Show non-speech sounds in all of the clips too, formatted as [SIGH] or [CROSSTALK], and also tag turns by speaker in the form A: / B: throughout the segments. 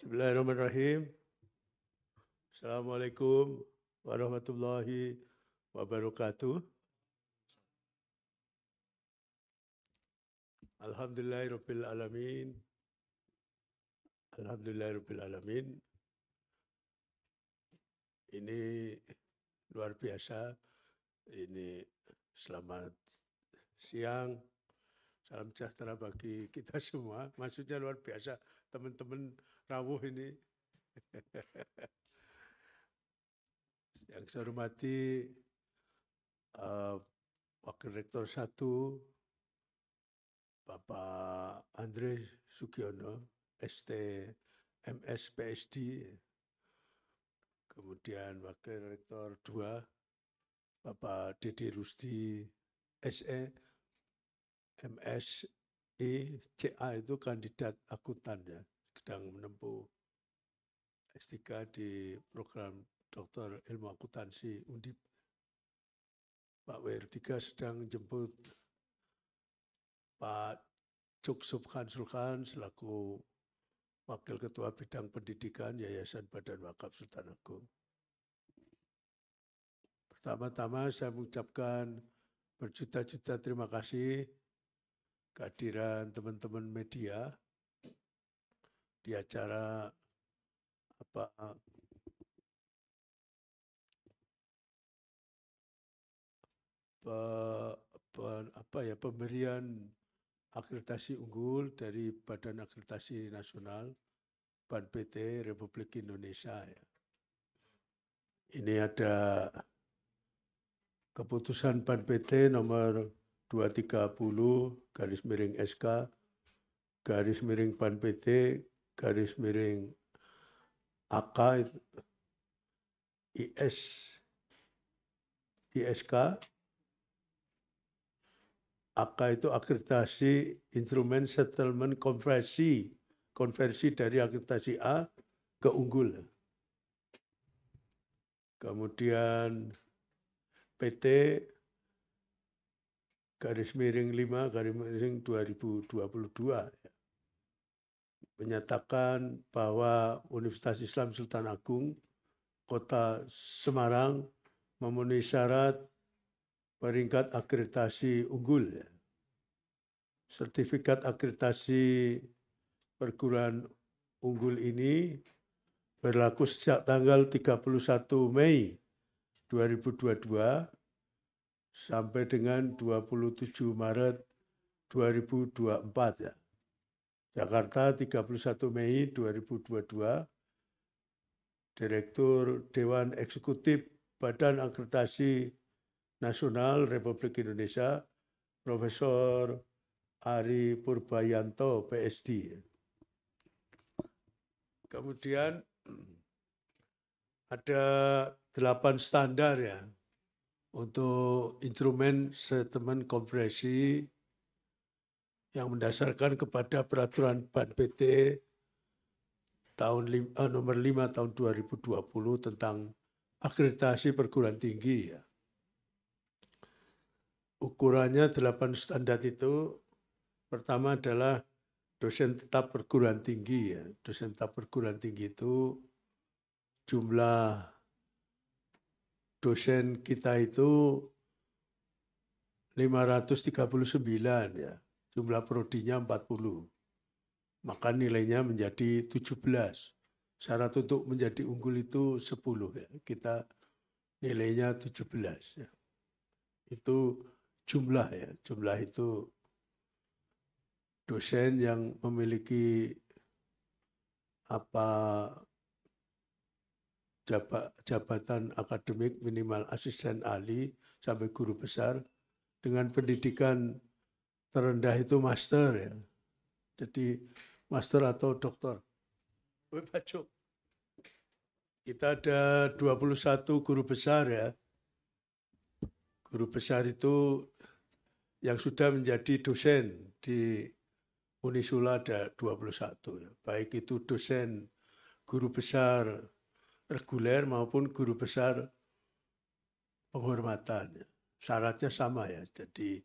A: Bismillahirrahmanirrahim. Assalamualaikum warahmatullahi wabarakatuh. Alhamdulillahirabbil alamin. Alhamdulillahirabbil alamin. Ini luar biasa. Ini selamat siang. Salam sejahtera bagi kita semua. Maksudnya luar biasa teman-teman rawuh ini. [LAUGHS] Yang saya hormati uh, Wakil Rektor satu Bapak Andre Sugiono, ST, MS, PhD. Kemudian Wakil Rektor dua Bapak Dede Rusti, SE, MS, E, e itu kandidat akuntan ya sedang menempuh S3 di program Doktor Ilmu Akuntansi Undip. Pak WR3 sedang jemput Pak Cuk Subhan Sulkan selaku Wakil Ketua Bidang Pendidikan Yayasan Badan Wakaf Sultan Agung. Pertama-tama saya mengucapkan berjuta-juta terima kasih kehadiran teman-teman media di acara apa apa, apa, apa ya pemberian akreditasi unggul dari Badan Akreditasi Nasional Ban PT Republik Indonesia ya. Ini ada keputusan Ban PT nomor 230 garis miring SK garis miring Ban PT garis miring AK IS ISK AK itu akreditasi instrumen settlement konversi konversi dari akreditasi A ke unggul. Kemudian PT garis miring 5 garis miring 2022 menyatakan bahwa Universitas Islam Sultan Agung Kota Semarang memenuhi syarat peringkat akreditasi unggul. Ya. Sertifikat akreditasi perguruan unggul ini berlaku sejak tanggal 31 Mei 2022 sampai dengan 27 Maret 2024 ya. Jakarta 31 Mei 2022, Direktur Dewan Eksekutif Badan Akreditasi Nasional Republik Indonesia, Profesor Ari Purbayanto, PSD. Kemudian ada delapan standar ya untuk instrumen statement kompresi yang mendasarkan kepada peraturan BAN PT tahun eh, nomor 5 tahun 2020 tentang akreditasi perguruan tinggi ya. Ukurannya delapan standar itu pertama adalah dosen tetap perguruan tinggi ya. Dosen tetap perguruan tinggi itu jumlah dosen kita itu 539 ya jumlah prodinya 40. Maka nilainya menjadi 17. Syarat untuk menjadi unggul itu 10 ya. Kita nilainya 17 ya. Itu jumlah ya. Jumlah itu dosen yang memiliki apa jabatan akademik minimal asisten ahli sampai guru besar dengan pendidikan terendah itu master ya. Jadi master atau doktor. Kita ada 21 guru besar ya. Guru besar itu yang sudah menjadi dosen di Unisula ada 21 ya. Baik itu dosen guru besar reguler maupun guru besar penghormatan. Ya. Syaratnya sama ya. Jadi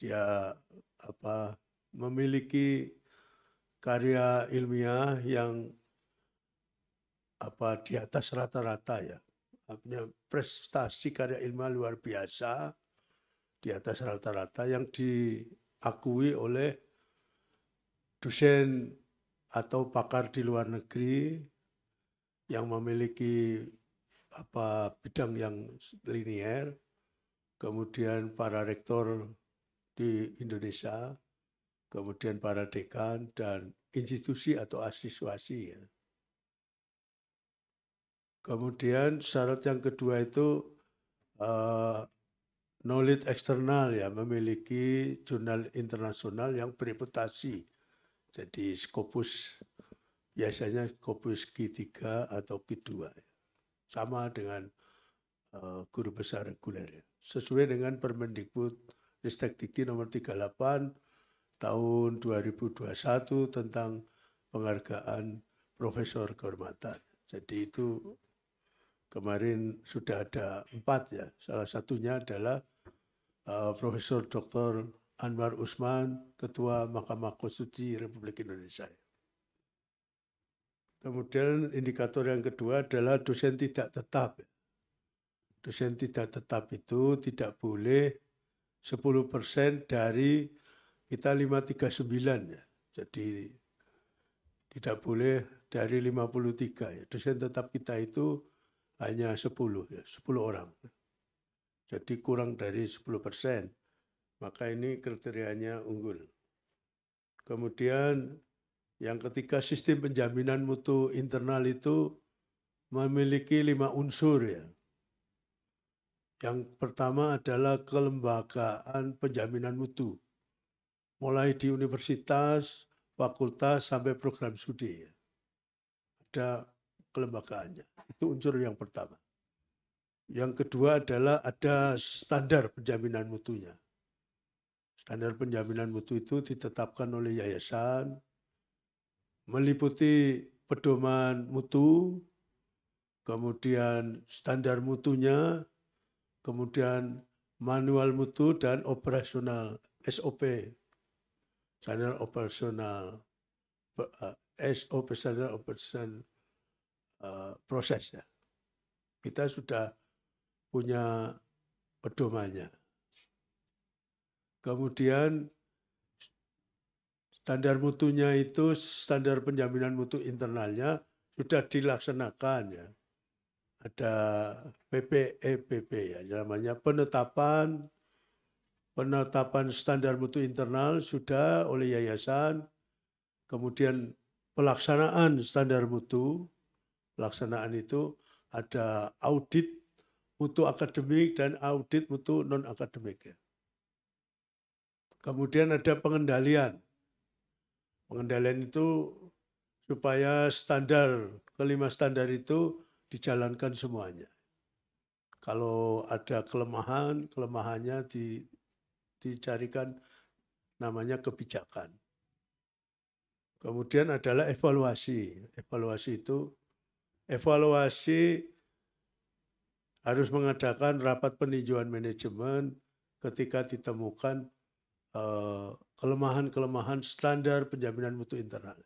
A: dia apa memiliki karya ilmiah yang apa di atas rata-rata ya artinya prestasi karya ilmiah luar biasa di atas rata-rata yang diakui oleh dosen atau pakar di luar negeri yang memiliki apa bidang yang linier kemudian para rektor di Indonesia, kemudian para dekan dan institusi atau asiswasi. Ya. Kemudian syarat yang kedua itu uh, knowledge eksternal ya, memiliki jurnal internasional yang bereputasi. Jadi Scopus, biasanya Scopus Q3 atau Q2. Ya. Sama dengan uh, guru besar reguler. Ya. Sesuai dengan Permendikbud Ristek Dikti nomor 38 tahun 2021 tentang penghargaan Profesor Kehormatan. Jadi itu kemarin sudah ada empat ya. Salah satunya adalah uh, Profesor Dr. Anwar Usman, Ketua Mahkamah Konstitusi Republik Indonesia. Kemudian indikator yang kedua adalah dosen tidak tetap. Dosen tidak tetap itu tidak boleh 10 persen dari kita 539 ya. Jadi tidak boleh dari 53 ya. Dosen tetap kita itu hanya 10 ya, 10 orang. Jadi kurang dari 10 persen. Maka ini kriterianya unggul. Kemudian yang ketiga sistem penjaminan mutu internal itu memiliki lima unsur ya. Yang pertama adalah kelembagaan penjaminan mutu. Mulai di universitas, fakultas, sampai program studi. Ada kelembagaannya. Itu unsur yang pertama. Yang kedua adalah ada standar penjaminan mutunya. Standar penjaminan mutu itu ditetapkan oleh yayasan, meliputi pedoman mutu, kemudian standar mutunya, kemudian manual mutu dan operasional SOP standar operasional eh, SOP standar operation uh, eh, ya kita sudah punya pedomannya kemudian standar mutunya itu standar penjaminan mutu internalnya sudah dilaksanakan ya ada PPEPP e ya namanya penetapan penetapan standar mutu internal sudah oleh yayasan kemudian pelaksanaan standar mutu pelaksanaan itu ada audit mutu akademik dan audit mutu non akademik ya. kemudian ada pengendalian pengendalian itu supaya standar kelima standar itu dijalankan semuanya. Kalau ada kelemahan, kelemahannya di, dicarikan namanya kebijakan. Kemudian adalah evaluasi. Evaluasi itu evaluasi harus mengadakan rapat peninjauan manajemen ketika ditemukan eh, kelemahan-kelemahan standar penjaminan mutu internal.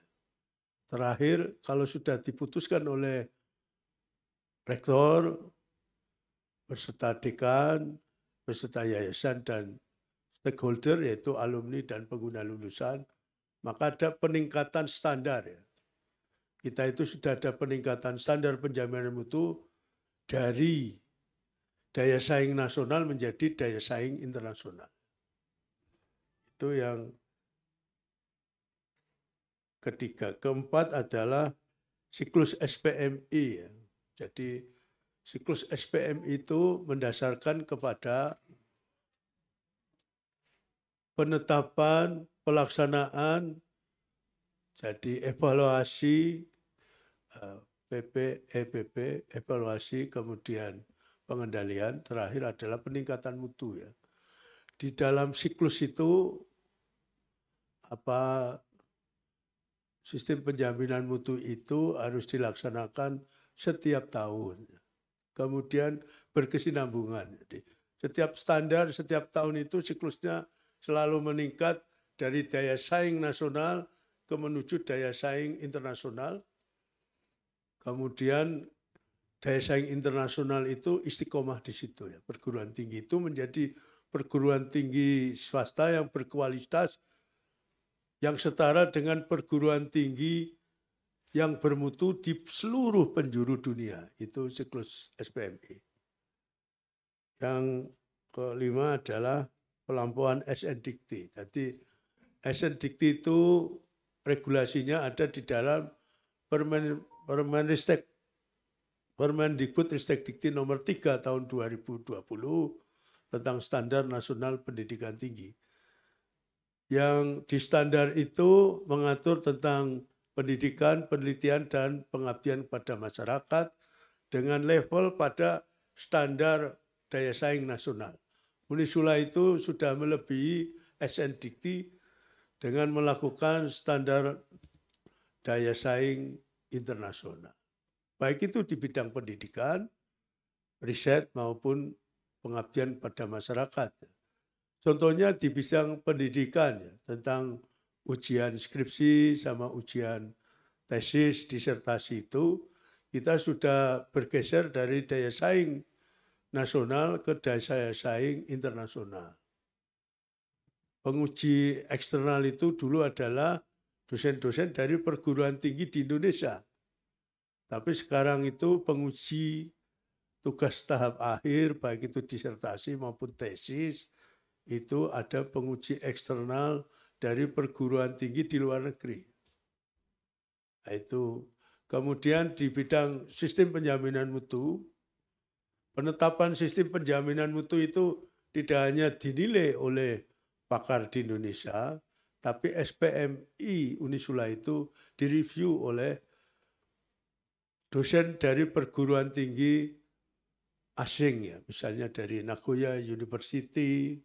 A: Terakhir, kalau sudah diputuskan oleh rektor, peserta dekan, peserta yayasan, dan stakeholder yaitu alumni dan pengguna lulusan, maka ada peningkatan standar. Ya. Kita itu sudah ada peningkatan standar penjaminan mutu dari daya saing nasional menjadi daya saing internasional. Itu yang ketiga. Keempat adalah siklus SPMI. Ya. Jadi siklus SPM itu mendasarkan kepada penetapan, pelaksanaan, jadi evaluasi eh, PP, EPP, evaluasi, kemudian pengendalian, terakhir adalah peningkatan mutu ya. Di dalam siklus itu apa sistem penjaminan mutu itu harus dilaksanakan setiap tahun. Kemudian berkesinambungan. Jadi setiap standar, setiap tahun itu siklusnya selalu meningkat dari daya saing nasional ke menuju daya saing internasional. Kemudian daya saing internasional itu istiqomah di situ ya. Perguruan tinggi itu menjadi perguruan tinggi swasta yang berkualitas yang setara dengan perguruan tinggi yang bermutu di seluruh penjuru dunia. Itu siklus SPMI. E. Yang kelima adalah pelampuan SN Dikti. Jadi SN Dikti itu regulasinya ada di dalam Permen, Permen Ristek Dikbud Ristek Dikti nomor 3 tahun 2020 tentang standar nasional pendidikan tinggi. Yang di standar itu mengatur tentang pendidikan, penelitian, dan pengabdian pada masyarakat dengan level pada standar daya saing nasional. Unisula itu sudah melebihi SNDT dengan melakukan standar daya saing internasional. Baik itu di bidang pendidikan, riset maupun pengabdian pada masyarakat. Contohnya di bidang pendidikan ya, tentang ujian skripsi sama ujian tesis disertasi itu kita sudah bergeser dari daya saing nasional ke daya saing internasional. Penguji eksternal itu dulu adalah dosen-dosen dari perguruan tinggi di Indonesia. Tapi sekarang itu penguji tugas tahap akhir, baik itu disertasi maupun tesis, itu ada penguji eksternal dari perguruan tinggi di luar negeri. Nah, itu kemudian di bidang sistem penjaminan mutu, penetapan sistem penjaminan mutu itu tidak hanya dinilai oleh pakar di Indonesia, tapi SPMI Unisula itu direview oleh dosen dari perguruan tinggi asing ya, misalnya dari Nagoya University,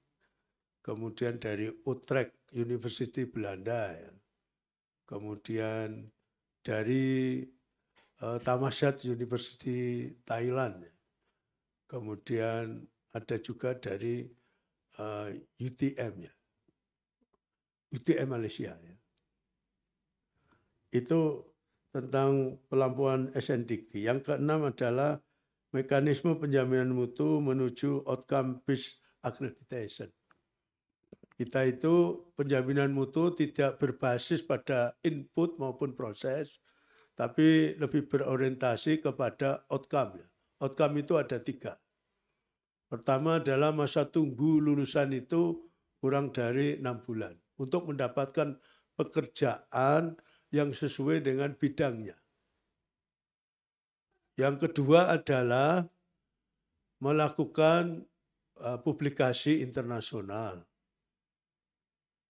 A: kemudian dari Utrecht University Belanda, ya. kemudian dari uh, eh, Thammasat University Thailand, ya. kemudian ada juga dari uh, eh, UTM ya, UTM Malaysia ya. Itu tentang pelampuan SNDG. Yang keenam adalah mekanisme penjaminan mutu menuju outcome based accreditation. Kita itu penjaminan mutu tidak berbasis pada input maupun proses, tapi lebih berorientasi kepada outcome. Ya. Outcome itu ada tiga. Pertama adalah masa tunggu lulusan itu kurang dari enam bulan untuk mendapatkan pekerjaan yang sesuai dengan bidangnya. Yang kedua adalah melakukan eh, publikasi internasional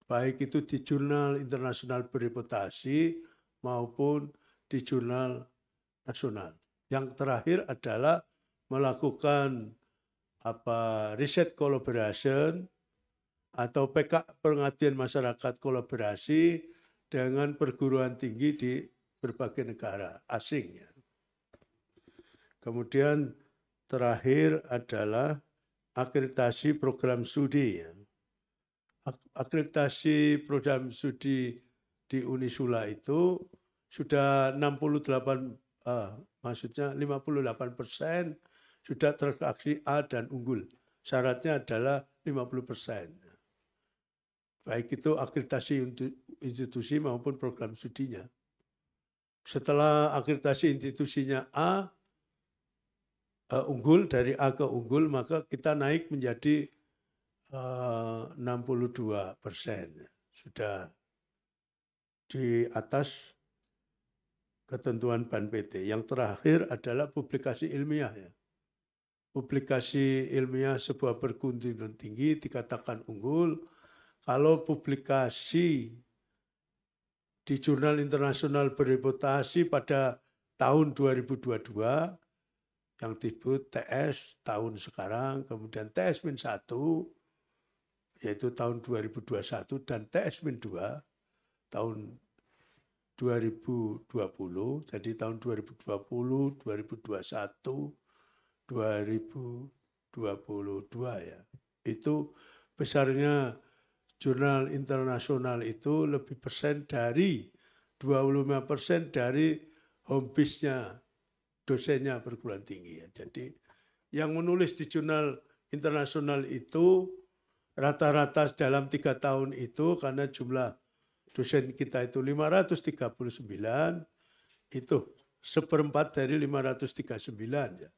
A: baik itu di jurnal internasional bereputasi maupun di jurnal nasional. Yang terakhir adalah melakukan apa riset kolaborasi atau PK pengabdian masyarakat kolaborasi dengan perguruan tinggi di berbagai negara asing. Ya. Kemudian terakhir adalah akreditasi program studi. Ya akreditasi program studi di Unisula itu sudah 68 uh, ah, maksudnya 58 persen sudah terkoneksi A dan unggul. Syaratnya adalah 50 persen. Baik itu akreditasi untuk institusi maupun program studinya. Setelah akreditasi institusinya A, uh, unggul dari A ke unggul maka kita naik menjadi 62 eh, persen sudah di atas ketentuan BAN PT. Yang terakhir adalah publikasi ilmiah ya. Publikasi ilmiah sebuah perguruan tinggi dikatakan unggul kalau publikasi di jurnal internasional bereputasi pada tahun 2022 yang disebut TS tahun sekarang, kemudian TS-1 yaitu tahun 2021 dan TS-2 tahun 2020. Jadi tahun 2020, 2021, 2022 ya. Itu besarnya jurnal internasional itu lebih persen dari 25 persen dari home dosennya perguruan tinggi ya. Jadi yang menulis di jurnal internasional itu rata-rata dalam tiga tahun itu karena jumlah dosen kita itu 539 itu seperempat dari 539 ya.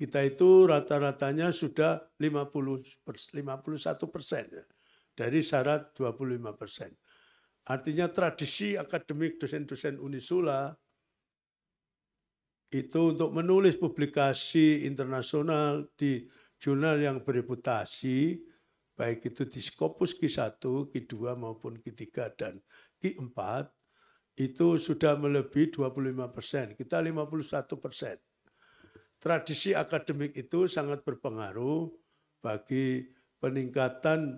A: Kita itu rata-ratanya sudah 50 51 persen ya, dari syarat 25 persen. Artinya tradisi akademik dosen-dosen Unisula itu untuk menulis publikasi internasional di jurnal yang bereputasi baik itu di Skopus Q1, Q2 maupun Q3 dan Q4 itu sudah melebihi 25 persen, kita 51 persen. Tradisi akademik itu sangat berpengaruh bagi peningkatan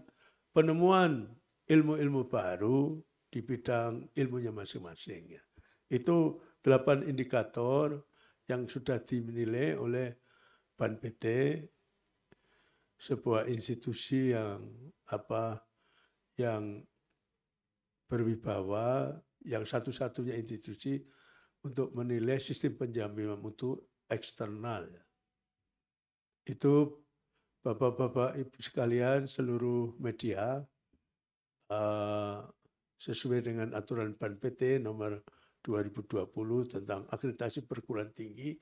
A: penemuan ilmu-ilmu baru di bidang ilmunya masing-masing. Ya. Itu delapan indikator yang sudah dinilai oleh BAN PT sebuah institusi yang apa yang berwibawa, yang satu-satunya institusi untuk menilai sistem penjaminan mutu eksternal. Itu Bapak-bapak Ibu sekalian seluruh media eh, sesuai dengan aturan BAN PT nomor 2020 tentang akreditasi perguruan tinggi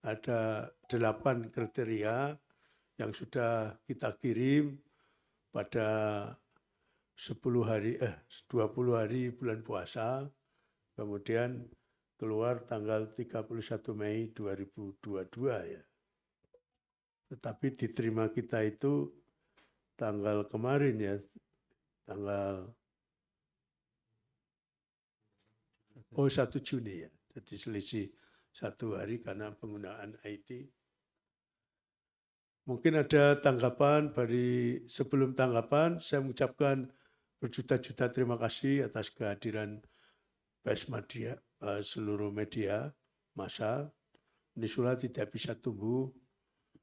A: ada delapan kriteria yang sudah kita kirim pada 10 hari eh 20 hari bulan puasa kemudian keluar tanggal 31 Mei 2022 ya. Tetapi diterima kita itu tanggal kemarin ya tanggal oh 1 Juni ya. Jadi selisih satu hari karena penggunaan IT Mungkin ada tanggapan dari sebelum tanggapan saya mengucapkan berjuta-juta terima kasih atas kehadiran pers media eh, seluruh media masa Nisula tidak bisa tumbuh,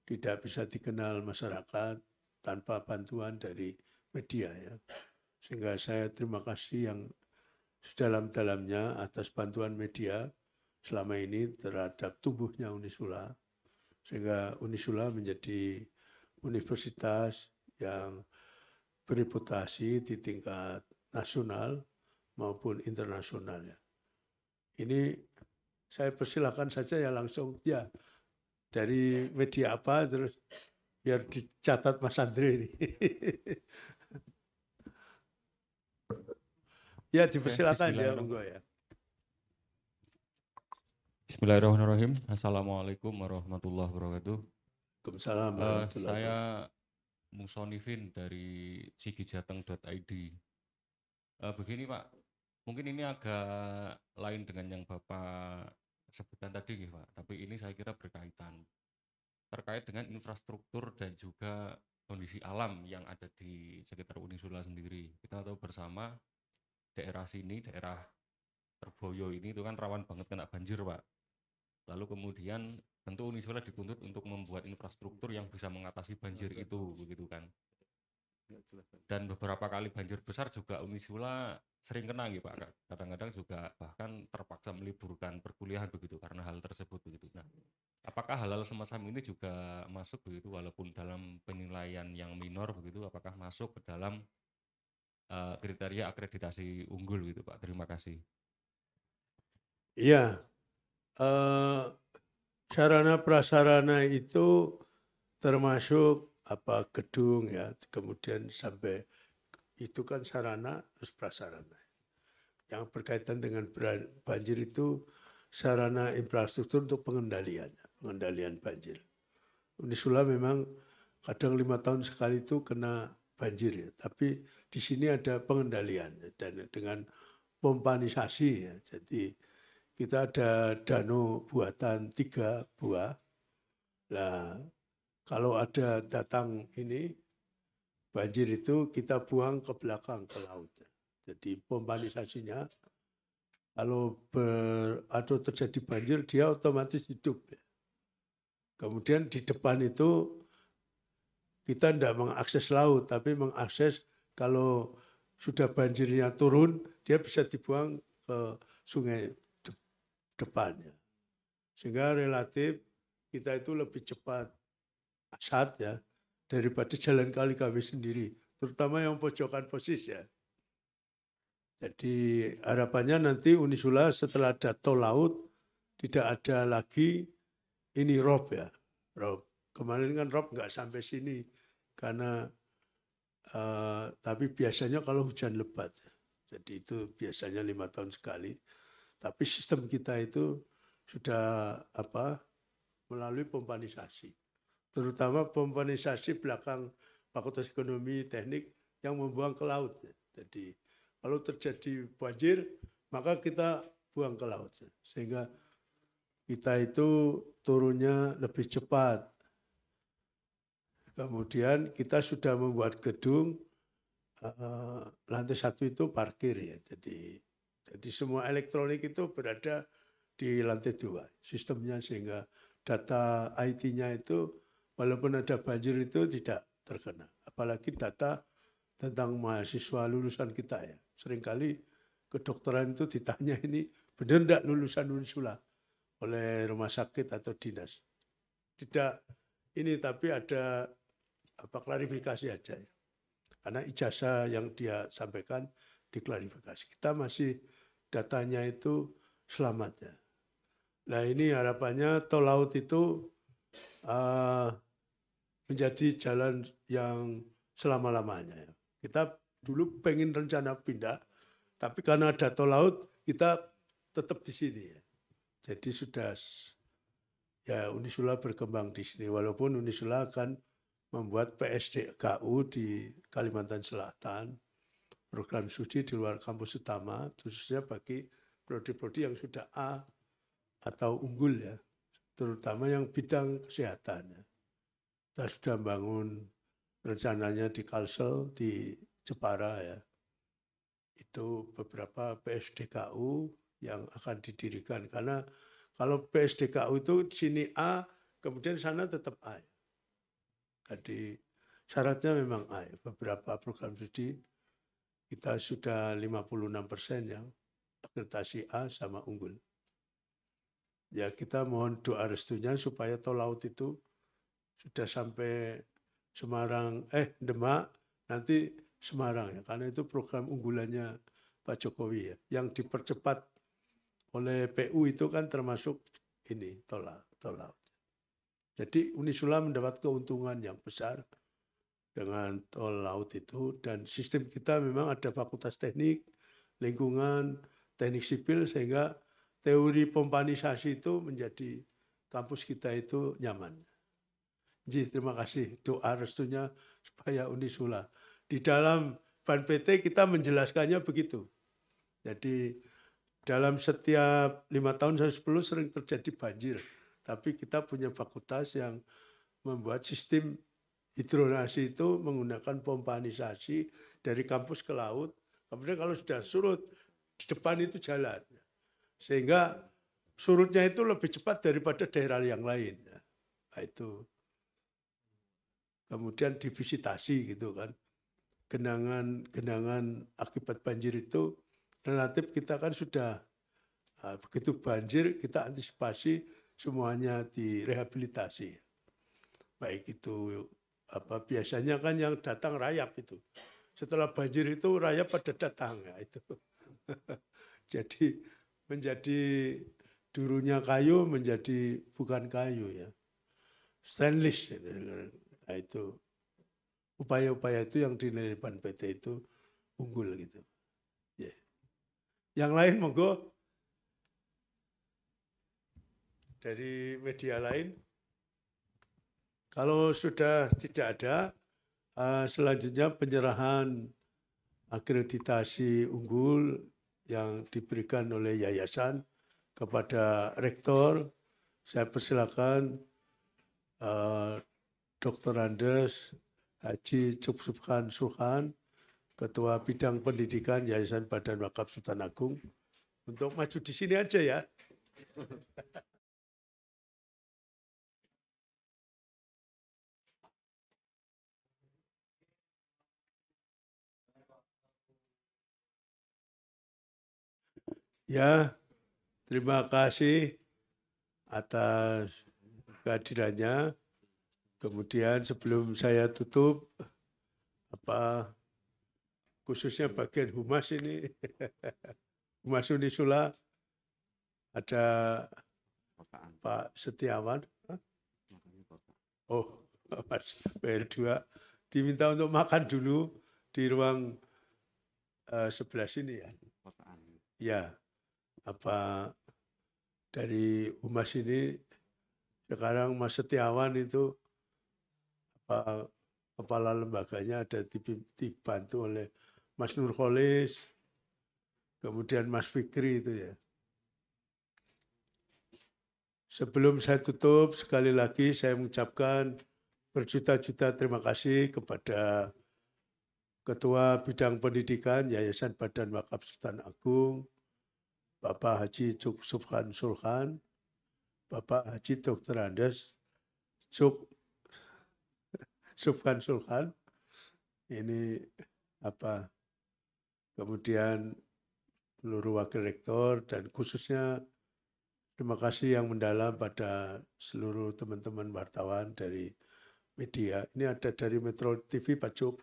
A: tidak bisa dikenal masyarakat tanpa bantuan dari media ya. Sehingga saya terima kasih yang sedalam-dalamnya atas bantuan media selama ini terhadap tubuhnya Unisula sehingga Unisula menjadi universitas yang bereputasi di tingkat nasional maupun internasionalnya. Ini saya persilahkan saja ya langsung ya dari media apa terus biar dicatat Mas Andre ini. [LAUGHS] ya dipersilakan ya monggo ya.
B: Bismillahirrahmanirrahim. Assalamualaikum warahmatullahi wabarakatuh. Waalaikumsalam uh, Saya Musonifin dari sigijateng.id. Uh, eh, begini Pak, mungkin ini agak lain dengan yang Bapak sebutkan tadi ya, Pak, tapi ini saya kira berkaitan terkait dengan infrastruktur dan juga kondisi alam yang ada di sekitar Unisula sendiri. Kita tahu bersama daerah sini, daerah Terboyo ini itu kan rawan banget kena banjir, Pak lalu kemudian tentu Unisula dituntut untuk membuat infrastruktur yang bisa mengatasi banjir itu begitu kan iya, dan beberapa kali banjir besar juga Unisula sering kena gitu Pak. Kadang-kadang juga bahkan terpaksa meliburkan perkuliahan begitu karena hal tersebut begitu. Nah, apakah hal-hal semacam ini juga masuk begitu walaupun dalam penilaian yang minor begitu apakah masuk ke dalam uh, kriteria akreditasi unggul gitu Pak? Terima kasih.
A: Iya, Eh, sarana prasarana itu termasuk apa gedung ya kemudian sampai itu kan sarana terus prasarana yang berkaitan dengan banjir itu sarana infrastruktur untuk pengendaliannya pengendalian banjir di Sula memang kadang lima tahun sekali itu kena banjir ya tapi di sini ada pengendalian dan dengan pompanisasi ya jadi kita ada danau buatan tiga buah. Nah, kalau ada datang ini banjir itu kita buang ke belakang ke laut. Jadi pembalisasinya, kalau ber, atau terjadi banjir dia otomatis hidup. Ya. Kemudian di depan itu kita tidak mengakses laut tapi mengakses kalau sudah banjirnya turun dia bisa dibuang ke sungai depannya. Sehingga relatif kita itu lebih cepat asat ya daripada jalan kali kami sendiri, terutama yang pojokan posisi ya. Jadi harapannya nanti Unisula setelah ada tol laut tidak ada lagi ini rob ya, rob. Kemarin kan rob nggak sampai sini karena uh, tapi biasanya kalau hujan lebat, jadi itu biasanya lima tahun sekali. Tapi sistem kita itu sudah apa melalui pompanisasi. Terutama pompanisasi belakang Fakultas Ekonomi Teknik yang membuang ke laut. Jadi kalau terjadi banjir, maka kita buang ke laut. Sehingga kita itu turunnya lebih cepat. Kemudian kita sudah membuat gedung, eh, lantai satu itu parkir ya. Jadi jadi semua elektronik itu berada di lantai dua sistemnya sehingga data IT-nya itu walaupun ada banjir itu tidak terkena. Apalagi data tentang mahasiswa lulusan kita ya. Seringkali kedokteran itu ditanya ini benar tidak lulusan Unsula oleh rumah sakit atau dinas. Tidak ini tapi ada apa klarifikasi aja ya. Karena ijazah yang dia sampaikan diklarifikasi. Kita masih datanya itu selamatnya. Nah ini harapannya tol laut itu uh, menjadi jalan yang selama-lamanya. Ya. Kita dulu pengen rencana pindah, tapi karena ada tol laut kita tetap di sini ya. Jadi sudah ya Unisula berkembang di sini walaupun Unisula akan membuat PSDKU di Kalimantan Selatan program studi di luar kampus utama, khususnya bagi prodi-prodi yang sudah A atau unggul ya, terutama yang bidang kesehatan. Kita sudah bangun rencananya di Kalsel, di Jepara ya. Itu beberapa PSDKU yang akan didirikan karena kalau PSDKU itu sini A, kemudian sana tetap A. Ya. Jadi syaratnya memang A, ya, beberapa program studi kita sudah 56 persen yang akreditasi A sama unggul. Ya kita mohon doa restunya supaya tol laut itu sudah sampai Semarang, eh Demak, nanti Semarang ya. Karena itu program unggulannya Pak Jokowi ya. Yang dipercepat oleh PU itu kan termasuk ini, tol laut. jadi Uni Jadi mendapat keuntungan yang besar dengan tol laut itu dan sistem kita memang ada fakultas teknik, lingkungan, teknik sipil sehingga teori pompanisasi itu menjadi kampus kita itu nyaman. jadi terima kasih doa restunya supaya Unisula. Di dalam Ban PT kita menjelaskannya begitu. Jadi dalam setiap lima tahun sepuluh sering terjadi banjir. Tapi kita punya fakultas yang membuat sistem hidronasi itu menggunakan pompanisasi dari kampus ke laut. Kemudian kalau sudah surut, di depan itu jalan. Sehingga surutnya itu lebih cepat daripada daerah yang lain. Nah, itu. Kemudian divisitasi gitu kan. Genangan-genangan akibat banjir itu relatif kita kan sudah nah, begitu banjir kita antisipasi semuanya direhabilitasi. Baik itu apa biasanya kan yang datang rayap itu. Setelah banjir itu rayap pada datang ya itu. [LAUGHS] Jadi menjadi durunya kayu menjadi bukan kayu ya. Stainless ya, nah, itu upaya-upaya itu yang dilakukan PT itu unggul gitu. Yeah. Yang lain monggo dari media lain. Kalau sudah tidak ada, eh, selanjutnya penyerahan akreditasi unggul yang diberikan oleh yayasan kepada rektor. Saya persilakan uh, eh, Dr. Andes Haji Cuksubkan Suhan, Ketua Bidang Pendidikan Yayasan Badan Wakaf Sultan Agung, untuk maju di sini aja ya. Ya, terima kasih atas kehadirannya. Kemudian sebelum saya tutup, apa khususnya bagian humas ini, [LAUGHS] humas Unisula, ada Pak Setiawan. Oh, Mas [LAUGHS] PR2 diminta untuk makan dulu di ruang uh, sebelah sini ya. Ya apa dari humas ini sekarang Mas Setiawan itu apa, kepala lembaganya ada dibantu oleh Mas Nurholis, kemudian Mas Fikri itu ya. Sebelum saya tutup, sekali lagi saya mengucapkan berjuta-juta terima kasih kepada Ketua Bidang Pendidikan Yayasan Badan Wakaf Sultan Agung, Bapak Haji Cuk Subhan Sulhan, Bapak Haji Dr. Andes Cuk [LAUGHS] Subhan Sulhan, ini apa kemudian seluruh wakil rektor dan khususnya terima kasih yang mendalam pada seluruh teman-teman wartawan dari media. Ini ada dari Metro TV Pak Cuk.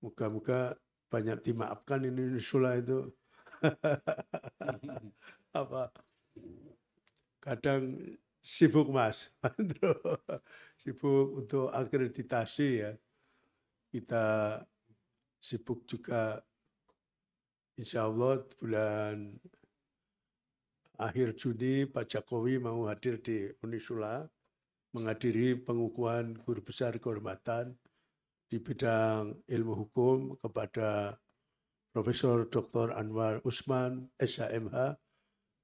A: Moga-moga banyak dimaafkan ini Sula itu. [LAUGHS] apa kadang sibuk mas [LAUGHS] sibuk untuk akreditasi ya kita sibuk juga insya Allah bulan akhir Juni Pak Jokowi mau hadir di Unisula menghadiri pengukuhan guru besar kehormatan di bidang ilmu hukum kepada Profesor Dr. Anwar Usman, SHMH,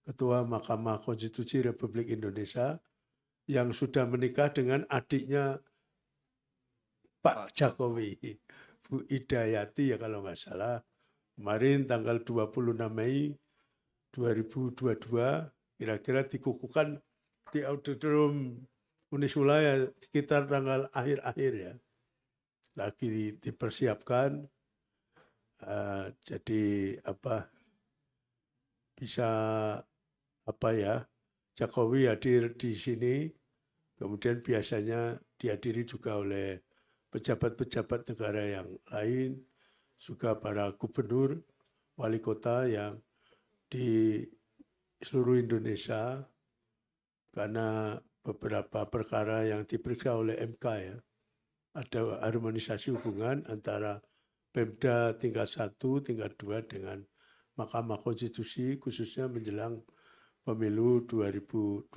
A: Ketua Mahkamah Konstitusi Republik Indonesia, yang sudah menikah dengan adiknya Pak Jokowi, Bu Idayati ya kalau nggak salah. Kemarin tanggal 26 Mei 2022, kira-kira dikukuhkan di auditorium Unisulaya sekitar tanggal akhir-akhir ya. Lagi dipersiapkan, Eh, jadi apa bisa apa ya Jokowi hadir di sini kemudian biasanya dihadiri juga oleh pejabat-pejabat negara yang lain juga para gubernur wali kota yang di seluruh Indonesia karena beberapa perkara yang diperiksa oleh MK ya ada harmonisasi hubungan antara Pemda tingkat 1, tingkat 2 dengan Mahkamah Konstitusi khususnya menjelang pemilu 2024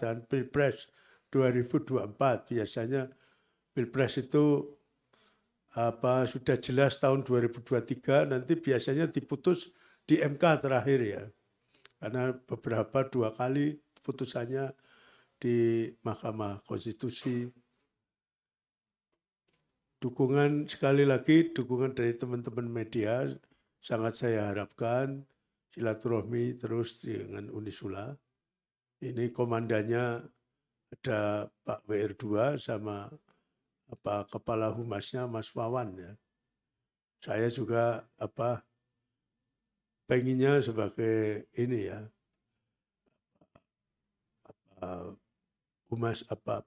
A: dan Pilpres 2024. Biasanya Pilpres itu apa sudah jelas tahun 2023 nanti biasanya diputus di MK terakhir ya. Karena beberapa dua kali putusannya di Mahkamah Konstitusi dukungan sekali lagi dukungan dari teman-teman media sangat saya harapkan silaturahmi terus dengan Unisula. Ini komandannya ada Pak WR2 sama apa kepala humasnya Mas Wawan ya. Saya juga apa pengennya sebagai ini ya humas apa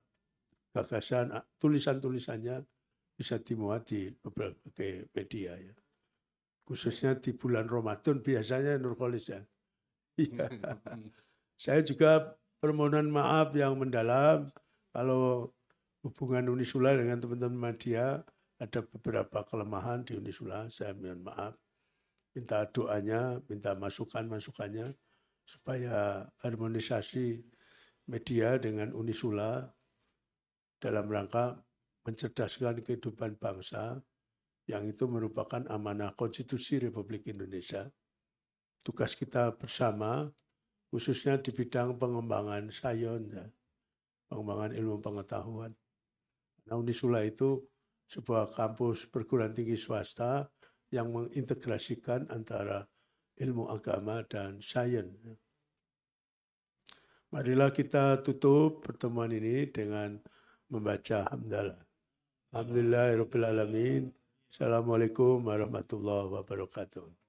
A: gagasan tulisan-tulisannya bisa dimuat di beberapa media ya. Khususnya di bulan Ramadan biasanya Nurkolis ya. Iya. [LAUGHS] Saya juga permohonan maaf yang mendalam kalau hubungan Unisula dengan teman-teman media ada beberapa kelemahan di Unisula. Saya mohon maaf. Minta doanya, minta masukan-masukannya supaya harmonisasi media dengan Unisula dalam rangka mencerdaskan kehidupan bangsa yang itu merupakan amanah konstitusi Republik Indonesia. Tugas kita bersama khususnya di bidang pengembangan sayon, ya. pengembangan ilmu pengetahuan. Nah, Unisula itu sebuah kampus perguruan tinggi swasta yang mengintegrasikan antara ilmu agama dan sains. Ya. Marilah kita tutup pertemuan ini dengan membaca hamdalah. Alhamdulillahirrahmanirrahim. Assalamualaikum warahmatullahi
B: wabarakatuh.